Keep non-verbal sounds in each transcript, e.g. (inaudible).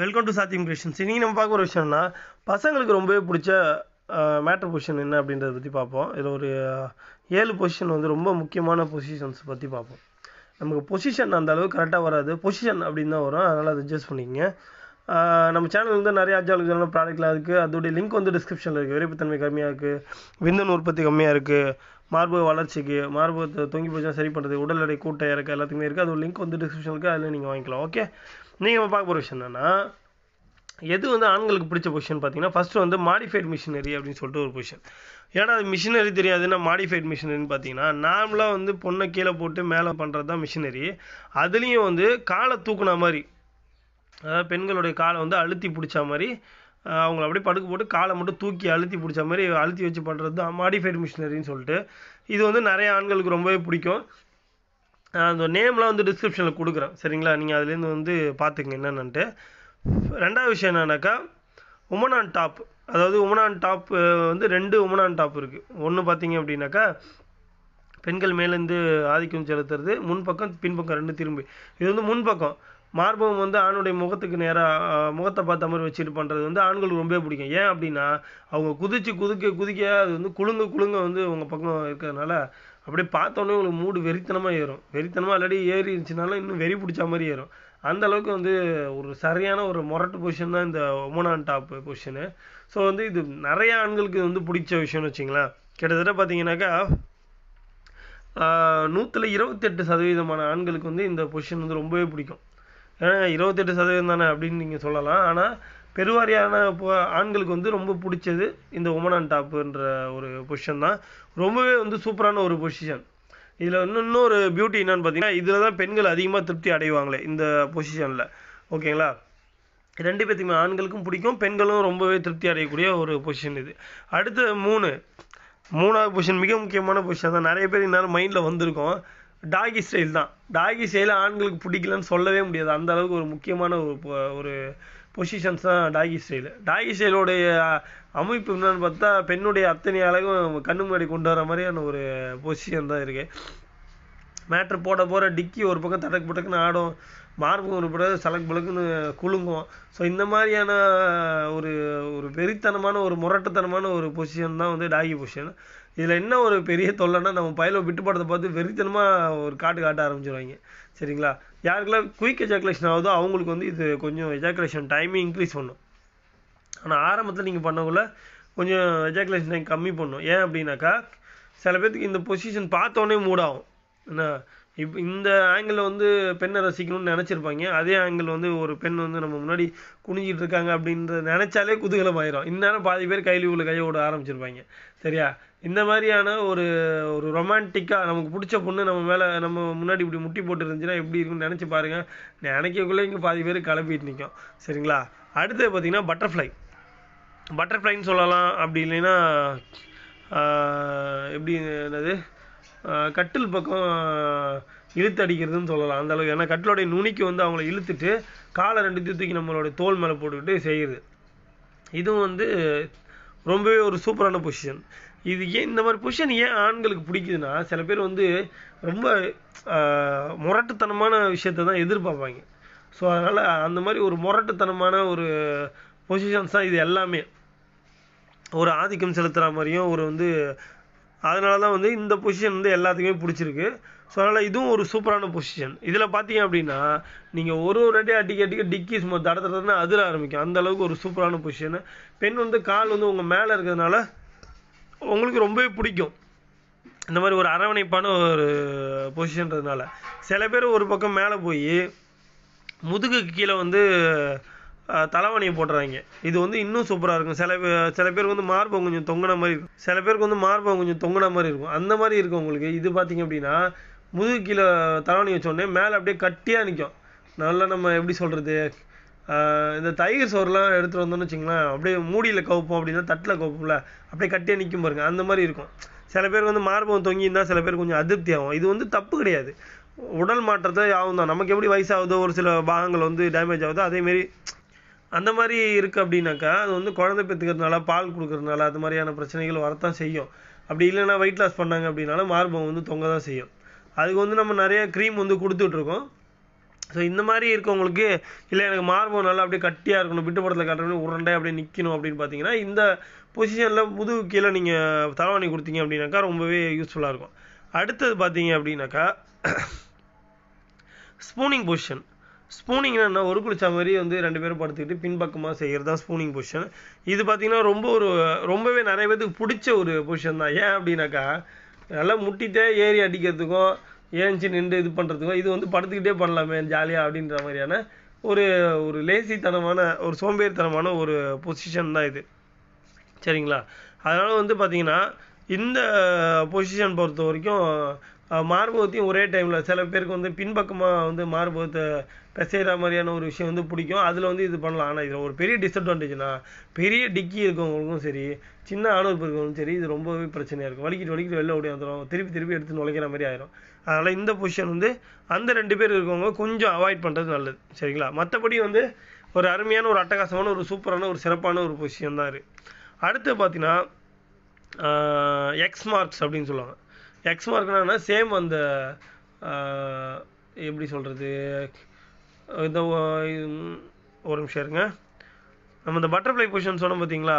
welcome to சாத்தியம் creations இன்னைக்கு நம்ம பார்க்க ஒரு விஷயம்னா பசங்களுக்கு ரொம்பவே பிடிச்ச மேட்ரு பொசிஷன் என்ன அப்படின்றத பற்றி பார்ப்போம் இதில் ஒரு ஏழு பொசிஷன் வந்து ரொம்ப முக்கியமான பொசிஷன்ஸ் பற்றி பார்ப்போம் நமக்கு பொசிஷன் அந்த அளவுக்கு கரெக்டாக வராது பொசிஷன் அப்படின்னு தான் வரும் அதனால் அதை அட்ஜஸ்ட் பண்ணிக்கங்க நம்ம சேனல் வந்து நிறைய அஜாலஜியான ப்ராடக்ட்லாம் இருக்குது அதோடைய லிங்க் வந்து டிஸ்கிரிப்ஷனில் இருக்குது விரைப்புத்தன்மை கம்மியாக இருக்குது விந்தன் உற்பத்தி கம்மியாக இருக்குது மார்பு வளர்ச்சிக்கு மார்பு தொங்கி போச்சா சரி பண்ணுறது உடல் எடை கூட்டம் இறக்க எல்லாத்துக்குமே இருக்குது அது லிங்க் வந்து டிஸ்கிரிப்ஷன் இருக்குது அதில் நீங்கள் வாங்கிக்கலாம் ஓகே நீங்கள் நம்ம பார்க்க போகிற விஷயம் என்னென்னா எது வந்து ஆண்களுக்கு பிடிச்ச பொசிஷன் பார்த்தீங்கன்னா ஃபஸ்ட்டு வந்து மாடிஃபைட் மிஷினரி அப்படின்னு சொல்லிட்டு ஒரு பொசிஷன் ஏன்னா அது மிஷினரி தெரியாதுன்னா மாடிஃபைட் மிஷினரினு பார்த்தீங்கன்னா நார்மலாக வந்து பொண்ணை கீழே போட்டு மேலே பண்ணுறது தான் மிஷினரி அதுலேயும் வந்து காலை தூக்குன மாதிரி அதாவது பெண்களுடைய காலை வந்து அழுத்தி பிடிச்ச மாதிரி அவங்கள அப்படியே படுக்க போட்டு காலை மட்டும் தூக்கி அழுத்தி பிடிச்ச மாதிரி அழுத்தி வச்சு பண்ணுறது தான் மாடிஃபைட் மிஷினரின்னு சொல்லிட்டு இது வந்து நிறைய ஆண்களுக்கு ரொம்பவே பிடிக்கும் நான் அந்த நேம்லாம் வந்து டிஸ்கிரிப்ஷனில் கொடுக்குறேன் சரிங்களா நீங்கள் அதுலேருந்து வந்து பார்த்துக்கங்க என்னென்னன்ட்டு ரெண்டாவது விஷயம் என்னன்னாக்கா உமன் ஆன் டாப் அதாவது உமன் ஆன் டாப் வந்து ரெண்டு உமன் ஆன் டாப் இருக்குது ஒன்று பார்த்தீங்க அப்படின்னாக்கா பெண்கள் மேலேருந்து ஆதிக்கம் செலுத்துறது முன்பக்கம் பின்பக்கம் ரெண்டு திரும்பி இது வந்து முன்பக்கம் மார்பகம் வந்து ஆணுடைய முகத்துக்கு நேராக முகத்தை பார்த்த மாதிரி வச்சுட்டு பண்ணுறது வந்து ஆண்களுக்கு ரொம்ப பிடிக்கும் ஏன் அப்படின்னா அவங்க குதிச்சு குதிக்க குதிக்க அது வந்து குலுங்க குலுங்க வந்து உங்கள் பக்கம் இருக்கிறதுனால அப்படியே பார்த்தோன்னே உங்களுக்கு மூடு வெறித்தனமாக ஏறும் வெறித்தனமாக ஆல்ரெடி ஏறி இருந்துச்சுனாலும் இன்னும் வெறி பிடிச்ச மாதிரி ஏறும் அந்த அளவுக்கு வந்து ஒரு சரியான ஒரு மொரட்டு பொசிஷன் தான் இந்த woman on top position so வந்து இது நிறைய ஆண்களுக்கு வந்து பிடிச்ச விஷயம்னு வச்சுங்களேன் கிட்டத்தட்ட பார்த்தீங்கன்னாக்கா நூற்றில் இருபத்தெட்டு சதவீதமான ஆண்களுக்கு வந்து இந்த பொசிஷன் வந்து ரொம்பவே பிடிக்கும் ஏன்னா இருபத்தெட்டு சதவீதம் தானே அப்படின்னு நீங்கள் சொல்லலாம் ஆனால் பெருவாரியான ஆண்களுக்கு வந்து ரொம்ப பிடிச்சது இந்த உமன் அண்ட் டாப்புன்ற ஒரு பொசிஷன் தான் ரொம்பவே வந்து சூப்பரான ஒரு பொசிஷன் இதில் இன்னும் இன்னொரு பியூட்டி என்னன்னு பார்த்தீங்கன்னா இதில் தான் பெண்கள் அதிகமாக திருப்தி அடைவாங்களே இந்த பொசிஷனில் ஓகேங்களா ரெண்டு பேர்த்துக்குமே ஆண்களுக்கும் பிடிக்கும் பெண்களும் ரொம்பவே திருப்தி அடையக்கூடிய ஒரு பொசிஷன் இது அடுத்து மூணு மூணாவது பொசிஷன் மிக முக்கியமான பொசிஷன் தான் நிறைய பேர் இந்நேரம் மைண்டில் வந்திருக்கோம் டாகி ஸ்டைல் தான் டாகி ஸ்டைல் ஆண்களுக்கு பிடிக்கலன்னு சொல்லவே முடியாது அந்த அளவுக்கு ஒரு முக்கியமான ஒரு ஒரு பொசிஷன்ஸ் தான் டாகி ஸ்டைலு டாகி ஸ்டைலோடைய அமைப்பு என்னன்னு பார்த்தா பெண்ணுடைய அத்தனை அழகும் கண்ணு முன்னாடி கொண்டு வர மாதிரியான ஒரு பொசிஷன் தான் இருக்குது மேட்ரு போட போகிற டிக்கி ஒரு பக்கம் தடக்கு பட்டக்குன்னு ஆடும் மார்பு உருப்படாது சலக்கு பழக்குன்னு குலுங்குவோம் ஸோ இந்த மாதிரியான ஒரு ஒரு வெறித்தனமான ஒரு முரட்டுத்தனமான ஒரு பொசிஷன் தான் வந்து டாகி பொசிஷன் இதில் என்ன ஒரு பெரிய தொல்லைன்னா நம்ம பயில விட்டுப்படத்தை பார்த்து வெறித்தனமாக ஒரு காட்டு காட்ட ஆரம்பிச்சிருவாங்க சரிங்களா யாருக்கெல்லாம் குயிக் எஜாக்குலேஷன் ஆகுதோ அவங்களுக்கு வந்து இது கொஞ்சம் எஜாக்குலேஷன் டைமிங் இன்க்ரீஸ் பண்ணும் ஆனால் ஆரம்பத்தில் நீங்கள் பண்ணக்குள்ள கொஞ்சம் எஜாக்குலேஷன் டைம் கம்மி பண்ணும் ஏன் அப்படின்னாக்கா சில பேர்த்துக்கு இந்த பொசிஷன் பார்த்தோன்னே மூடாகும் என்ன இப் இந்த ஆங்கிளில் வந்து பெண்ணை ரசிக்கணும்னு நினச்சிருப்பாங்க அதே ஆங்கிள் வந்து ஒரு பெண் வந்து நம்ம முன்னாடி குனிஞ்சிட்டு இருக்காங்க அப்படின்றத நினச்சாலே குதூகலம் ஆயிரும் இந்நேரம் பாதி பேர் கையில் உள்ள கையை விட ஆரம்பிச்சிருப்பாங்க சரியா இந்த மாதிரியான ஒரு ஒரு ரொமான்டிக்காக நமக்கு பிடிச்ச பொண்ணு நம்ம மேலே நம்ம முன்னாடி இப்படி முட்டி போட்டு இருந்துச்சுன்னா எப்படி இருக்குன்னு நினச்சி பாருங்கள் நினைக்கக்குள்ளே இங்கே பாதி பேர் கிளம்பிட்டு நிற்கும் சரிங்களா அடுத்தது பார்த்தீங்கன்னா பட்டர்ஃப்ளை பட்டர்ஃப்ளைன்னு சொல்லலாம் அப்படி இல்லைன்னா எப்படி என்னது கட்டில் பக்கம் இழுத்து அடிக்கிறதுன்னு சொல்லலாம் அந்த அளவுக்கு ஏன்னா கட்டிலோடைய நுனிக்கு வந்து அவங்கள இழுத்துட்டு காலை ரெண்டு தூக்கி நம்மளோட தோல் மேலே போட்டுக்கிட்டு செய்யுது இதுவும் வந்து ரொம்பவே ஒரு சூப்பரான பொசிஷன் இது ஏன் இந்த மாதிரி பொசிஷன் ஏன் ஆண்களுக்கு பிடிக்குதுன்னா சில பேர் வந்து ரொம்ப முரட்டுத்தனமான விஷயத்த தான் எதிர்பார்ப்பாங்க ஸோ அதனால் அந்த மாதிரி ஒரு முரட்டுத்தனமான ஒரு பொசிஷன்ஸ் தான் இது எல்லாமே ஒரு ஆதிக்கம் செலுத்துகிற மாதிரியும் ஒரு வந்து அதனால தான் வந்து இந்த பொசிஷன் வந்து எல்லாத்துக்குமே பிடிச்சிருக்கு ஸோ அதனால் இதுவும் ஒரு சூப்பரான பொசிஷன் இதில் பார்த்தீங்க அப்படின்னா நீங்கள் ஒரு ஒரு அடி அடிக்க அடிக்க டிக்கி சும்மா தட தடன்னு ஆரம்பிக்கும் அந்த அளவுக்கு ஒரு சூப்பரான பொசிஷன் பெண் வந்து கால் வந்து உங்கள் மேலே இருக்கிறதுனால உங்களுக்கு ரொம்பவே பிடிக்கும் இந்த மாதிரி ஒரு அரவணைப்பான ஒரு பொசிஷன்றதுனால சில பேர் ஒரு பக்கம் மேலே போய் முதுகுக்கு கீழே வந்து தலைவணியை போடுறாங்க இது வந்து இன்னும் சூப்பராக இருக்கும் சில சில பேருக்கு வந்து மார்பம் கொஞ்சம் தொங்கின மாதிரி இருக்கும் சில பேருக்கு வந்து மார்பம் கொஞ்சம் தொங்கின மாதிரி இருக்கும் அந்த மாதிரி இருக்கும் உங்களுக்கு இது பார்த்தீங்க அப்படின்னா முதுகு கீழே தலைவணி வச்சோடனே மேலே அப்படியே கட்டியாக நிற்கும் நல்லா நம்ம எப்படி சொல்கிறது இந்த தயிர் சோறுலாம் எடுத்துகிட்டு வந்தோம்னு வச்சிங்களேன் அப்படியே மூடியில் கவுப்போம் அப்படின்னா தட்டில் கவுப்போம்ல அப்படியே கட்டியாக நிற்கும் பாருங்க அந்த மாதிரி இருக்கும் சில பேருக்கு வந்து மார்பம் தொங்கி இருந்தால் சில பேர் கொஞ்சம் அதிருப்தி ஆகும் இது வந்து தப்பு கிடையாது உடல் மாற்றத்தை ஆகும் தான் நமக்கு எப்படி வயசாகுதோ ஒரு சில பாகங்கள் வந்து டேமேஜ் ஆகுதோ அதேமாரி அந்த மாதிரி இருக்குது அப்படின்னாக்கா அது வந்து குழந்தை பெற்றுக்கிறதுனால பால் கொடுக்கறதுனால அது மாதிரியான பிரச்சனைகள் வரத்தான் செய்யும் அப்படி இல்லைன்னா வெயிட் லாஸ் பண்ணாங்க அப்படின்னால மார்பம் வந்து தொங்க தான் செய்யும் அதுக்கு வந்து நம்ம நிறைய க்ரீம் வந்து கொடுத்துட்ருக்கோம் ஸோ இந்த மாதிரி இருக்கவங்களுக்கு இல்லை எனக்கு மார்பம் நல்லா அப்படியே கட்டியாக இருக்கணும் பிட்டுப்படத்தில் கட்டுறது உருண்டை அப்படியே நிற்கணும் அப்படின்னு பார்த்தீங்கன்னா இந்த பொசிஷனில் முதுகு கீழே நீங்கள் தலைவாணி கொடுத்தீங்க அப்படின்னாக்கா ரொம்பவே யூஸ்ஃபுல்லாக இருக்கும் அடுத்தது பார்த்தீங்க அப்படின்னாக்கா ஸ்பூனிங் பொசிஷன் ஸ்பூனிங்னா என்ன ஒரு குளிச்சா மாதிரி வந்து ரெண்டு பேரும் படுத்துக்கிட்டு பின்பக்கமாக செய்கிறது தான் ஸ்பூனிங் பொசிஷன் இது பார்த்தீங்கன்னா ரொம்ப ஒரு ரொம்பவே நிறைய பேருக்கு பிடிச்ச ஒரு பொசிஷன் தான் ஏன் அப்படின்னாக்கா நல்லா முட்டிட்டே ஏறி அடிக்கிறதுக்கும் ஏஞ்சி நின்று இது பண்ணுறதுக்கும் இது வந்து படுத்துக்கிட்டே பண்ணலாமே ஜாலியாக அப்படின்ற மாதிரியான ஒரு ஒரு லேசித்தனமான ஒரு சோம்பேறித்தனமான ஒரு பொசிஷன் தான் இது சரிங்களா அதனால் வந்து பார்த்திங்கன்னா இந்த பொசிஷன் பொறுத்த வரைக்கும் மார்பகத்தையும் ஒரே டைமில் சில பேருக்கு வந்து பின்பக்கமாக வந்து மார்பகத்தை பெசைகிற மாதிரியான ஒரு விஷயம் வந்து பிடிக்கும் அதில் வந்து இது பண்ணலாம் ஆனால் இதில் ஒரு பெரிய டிஸ்அட்வான்டேஜ்னா பெரிய டிக்கி இருக்கவங்களுக்கும் சரி சின்ன ஆணவர் இருக்கவங்களும் சரி இது ரொம்பவே பிரச்சனையாக இருக்கும் வலிக்கிட்டு வலிக்கிட்டு வெளில ஓடி வந்துடும் திருப்பி திருப்பி எடுத்து நுழைக்கிற மாதிரி ஆயிரும் அதனால் இந்த பொசிஷன் வந்து அந்த ரெண்டு பேர் இருக்கவங்க கொஞ்சம் அவாய்ட் பண்ணுறது நல்லது சரிங்களா மற்றபடி வந்து ஒரு அருமையான ஒரு அட்டகாசமான ஒரு சூப்பரான ஒரு சிறப்பான ஒரு பொசிஷன் தான் இருக்குது அடுத்து பார்த்தீங்கன்னா எக்ஸ் மார்க்ஸ் அப்படின்னு சொல்லுவாங்க எக்ஸ் மார்க்னா சேம் அந்த எப்படி சொல்கிறது இந்த ஒரு நிமிஷம் இருங்க நம்ம இந்த பட்டர்ஃப்ளை பொசிஷன் சொன்னோம் பார்த்தீங்களா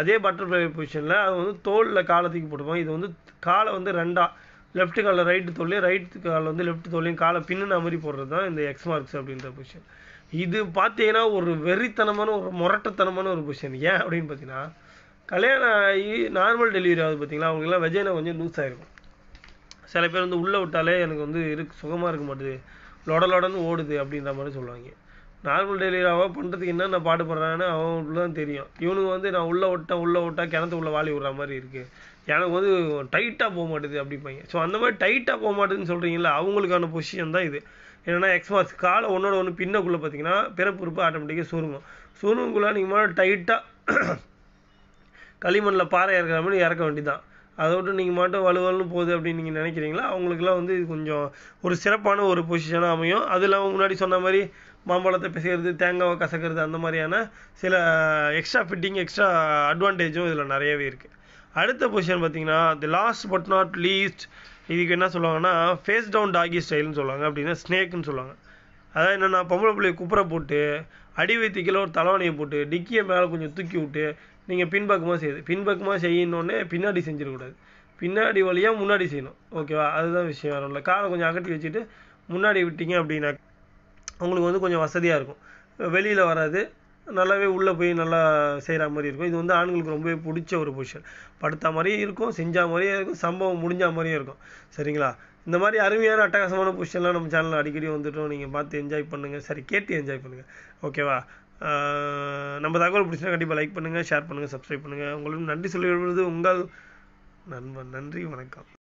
அதே பட்டர்ஃப்ளை பொசிஷனில் அது வந்து தோலில் காலை தூக்கி இது வந்து காலை வந்து ரெண்டாக லெஃப்ட் காலில் ரைட்டு தோல்லையும் ரைட்டு காலில் வந்து லெஃப்ட் தோல்லையும் காலை பின்னு மாதிரி போடுறது தான் இந்த எக்ஸ் மார்க்ஸ் அப்படின்ற பொசிஷன் இது பார்த்தீங்கன்னா ஒரு வெறித்தனமான ஒரு முரட்டத்தனமான ஒரு பொசிஷன் ஏன் அப்படின்னு பார்த்தீங்கன்னா கல்யாணம் ஆகி நார்மல் டெலிவரி ஆகுது பார்த்தீங்களா அவங்களுக்குலாம் வெஜைனா கொஞ்சம் லூஸ் ஆகிருக்கும் சில பேர் வந்து உள்ளே விட்டாலே எனக்கு வந்து இருக்கு சுகமாக இருக்க மாட்டேது லொடலொடன்னு ஓடுது அப்படின்ற மாதிரி சொல்லுவாங்க நார்மல் டெலிவரியாக பண்ணுறதுக்கு என்னென்ன பாடுபடுறான்னு அவங்களுக்கு தான் தெரியும் இவனுக்கு வந்து நான் உள்ளே விட்டேன் உள்ளே கிணத்து கிணத்துக்குள்ளே வாலி விடுற மாதிரி இருக்குது எனக்கு வந்து டைட்டாக போக மாட்டேது அப்படிப்பாங்க ஸோ அந்த மாதிரி டைட்டாக போக மாட்டேதுன்னு சொல்கிறீங்களா அவங்களுக்கான பொசிஷன் தான் இது என்னென்னா எக்ஸ்மாஸ் காலை ஒன்றோட ஒன்று பின்னக்குள்ளே பார்த்தீங்கன்னா பிறப்புறுப்பு ஆட்டோமேட்டிக்காக சுருங்கும் சுருங்குள்ளே நீங்கள் மாதிரி டைட்டாக (clears throat) களிமண்ணில் பாறை இறக்குற மாதிரி இறக்க வேண்டியதான் அதை விட்டு நீங்கள் மாட்டோம் வலுவலுன்னு போகுது அப்படின்னு நீங்கள் நினைக்கிறீங்களா அவங்களுக்குலாம் வந்து இது கொஞ்சம் ஒரு சிறப்பான ஒரு பொசிஷனாக அமையும் அது இல்லாமல் முன்னாடி சொன்ன மாதிரி மாம்பழத்தை பிசைகிறது தேங்காவை கசக்கிறது அந்த மாதிரியான சில எக்ஸ்ட்ரா ஃபிட்டிங் எக்ஸ்ட்ரா அட்வான்டேஜும் இதில் நிறையவே இருக்குது அடுத்த பொசிஷன் பார்த்தீங்கன்னா the last but not least இதுக்கு என்ன சொல்லுவாங்கன்னா ஃபேஸ் டவுன் டாகி ஸ்டைல்னு சொல்லுவாங்க அப்படின்னா ஸ்னேக்குன்னு சொல்லுவாங்க அதாவது என்னென்னா பொம்பளை பிள்ளைய குப்புற போட்டு அடி வைத்திக்கல ஒரு தலைவனையை போட்டு டிக்கியை மேலே கொஞ்சம் தூக்கி விட்டு நீங்கள் பின்பக்கமாக செய்யுது பின்பக்கமாக செய்யணுன்னே பின்னாடி செஞ்சிடக்கூடாது பின்னாடி வழியாக முன்னாடி செய்யணும் ஓகேவா அதுதான் விஷயம் வரும் இல்லை காலை கொஞ்சம் அகட்டி வச்சுட்டு முன்னாடி விட்டீங்க அப்படின்னா உங்களுக்கு வந்து கொஞ்சம் வசதியாக இருக்கும் வெளியில் வராது நல்லாவே உள்ளே போய் நல்லா செய்கிற மாதிரி இருக்கும் இது வந்து ஆண்களுக்கு ரொம்பவே பிடிச்ச ஒரு பொசிஷன் படுத்த மாதிரியும் இருக்கும் செஞ்ச மாதிரியும் இருக்கும் சம்பவம் முடிஞ்ச மாதிரியும் இருக்கும் சரிங்களா இந்த மாதிரி அருமையான அட்டகாசமான பொசிஷன்லாம் நம்ம சேனலில் அடிக்கடி வந்துட்டோம் நீங்கள் பார்த்து என்ஜாய் பண்ணுங்கள் சரி கேட்டு என்ஜாய் பண்ணுங்கள் ஓகேவா நம்ம தகவல் பிடிச்சா கண்டிப்பாக லைக் பண்ணுங்கள் ஷேர் பண்ணுங்கள் சப்ஸ்கிரைப் பண்ணுங்கள் உங்களுக்கு நன்றி சொல்லிவிடுவது உங்கள் நண்பன் நன்றி வணக்கம்